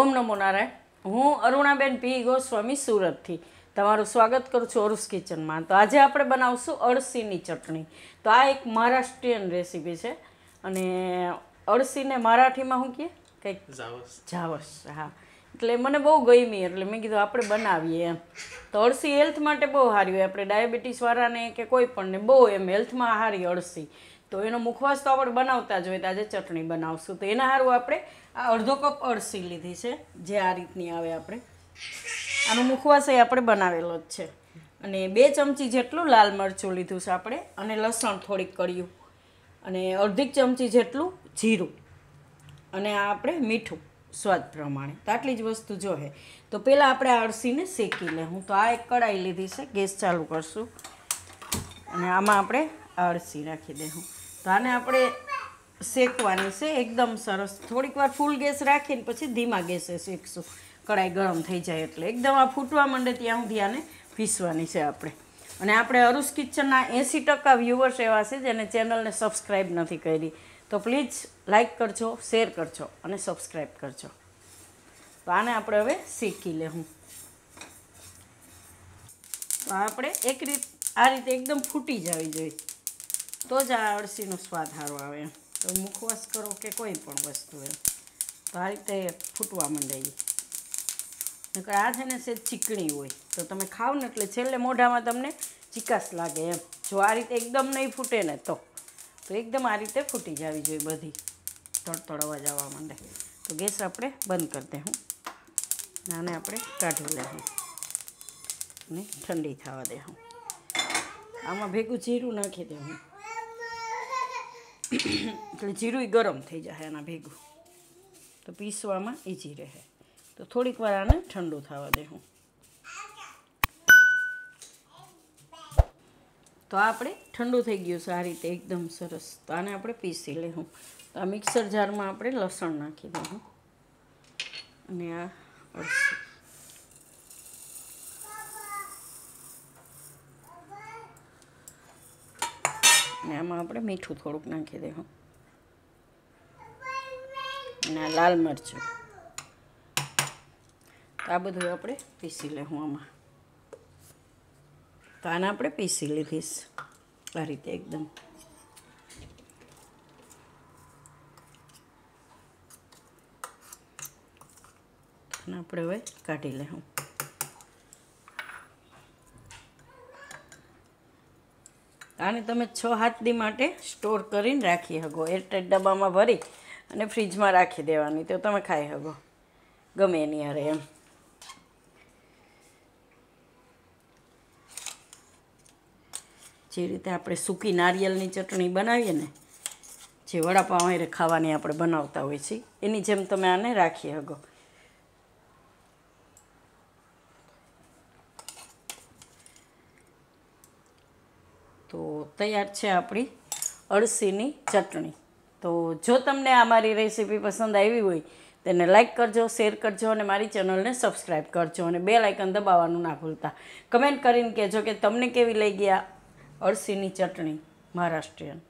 ઓમ નમો નારાયણ હું અરુણાબેન પી ગોસ્વામી સુરતથી તમારું સ્વાગત કરું છું અરુસ કિચનમાં તો આજે આપણે બનાવશું અળસીની ચટણી તો આ એક મહારાષ્ટ્રીયન રેસીપી છે અને અળસીને મરાઠીમાં હું કહીએ કંઈક જાવસ જાવસ હા એટલે મને બહુ ગમી એટલે મેં કીધું આપણે બનાવીએ એમ તો અળસી હેલ્થ માટે બહુ સારી હોય આપણે ડાયાબિટીસવાળાને કે કોઈ પણને બહુ એમ હેલ્થમાં સારી અળસી તો એનો મુખવાસ તો આપણે બનાવતા જ હોય તો આજે ચટણી બનાવશું તો એના સારું આપણે આ અડધો કપ અળસી લીધી છે જે આ રીતની આવે આપણે આનો મુખવાસ એ આપણે બનાવેલો જ છે અને બે ચમચી જેટલું લાલ મરચું લીધું છે આપણે અને લસણ થોડીક કર્યું અને અડધી ચમચી જેટલું જીરું અને આ આપણે મીઠું સ્વાદ પ્રમાણે તો આટલી જ વસ્તુ જોહે તો પહેલાં આપણે અળસીને શેકી લે હું તો આ એક કડાઈ લીધી છે ગેસ ચાલુ કરશું અને આમાં આપણે અળસી રાખી દઈશું તો આને આપણે શેકવાની છે એકદમ સરસ થોડીક વાર ફૂલ ગેસ રાખીને પછી ધીમા ગેસે શેકશું કડાઈ ગરમ થઈ જાય એટલે એકદમ આ ફૂટવા માંડે ત્યાં સુધી આને પીસવાની છે આપણે અને આપણે અરુષ કિચનના એંસી ટકા વ્યૂવર્સ એવા છે જેને ચેનલને સબસ્ક્રાઈબ નથી કરી તો પ્લીઝ લાઇક કરજો શેર કરજો અને સબસ્ક્રાઈબ કરજો તો આને આપણે હવે શીખી લેવું તો આપણે એક રીત આ રીતે એકદમ ફૂટી જવી જોઈએ તો જ આ અળસીનો સ્વાદ સારો આવે તો મુખવાસ કરો કે કોઈ પણ વસ્તુ એમ તો આ રીતે ફૂટવા મંડાઈ નકર આ છે ને સેજ ચીકણી હોય તો તમે ખાવ ને એટલે છેલ્લે મોઢામાં તમને ચીકાશ લાગે એમ જો આ રીતે એકદમ નહીં ફૂટે ને તો તો એકદમ આ રીતે ફૂટી જવી જોઈએ બધી તડતડવા જવા માંડે તો ગેસ આપણે બંધ કરી દે હું આને આપણે કાઢી લેવું અને ઠંડી થવા દે હું આમાં ભેગું જીરું નાખી દે હું એટલે જીરું ગરમ થઈ જાય એના ભેગું તો પીસવામાં ઈજી રહે તો થોડીક વાર આને ઠંડુ થવા દે હું તો આપણે ઠંડુ થઈ ગયું છે આ રીતે એકદમ સરસ તો આને આપણે પીસી લઈશું તો આ મિક્સર જારમાં આપણે લસણ નાખી દઉં અને આ અળસી અને આમાં આપણે મીઠું થોડુંક નાખી દઉં અને આ લાલ મરચું આ બધું આપણે પીસી લઈશું આમાં તો આને આપણે પીસી લીધીશ આ રીતે એકદમ આપણે હવે કાઢી લઉં આને તમે છ હાથ દી માટે સ્ટોર કરીને રાખી શકો એરટાઈટ ડબ્બામાં ભરી અને ફ્રીજમાં રાખી દેવાની તો તમે ખાઈ શકો ગમે એની હારે એમ જે રીતે આપણે સૂકી નારિયેળની ચટણી બનાવીએ ને જે વડાપાઉં એ ખાવાની આપણે બનાવતા હોય છીએ એની જેમ તમે આને રાખી શકો તો તૈયાર છે આપણી અળસીની ચટણી તો જો તમને આ મારી રેસીપી પસંદ આવી હોય તેને લાઇક કરજો શેર કરજો અને મારી ચેનલને સબસ્ક્રાઈબ કરજો અને બે લાઇકન દબાવવાનું ના ભૂલતા કમેન્ટ કરીને કહેજો કે તમને કેવી લઈ ગયા અળસીની ચટણી મહારાષ્ટ્રીયન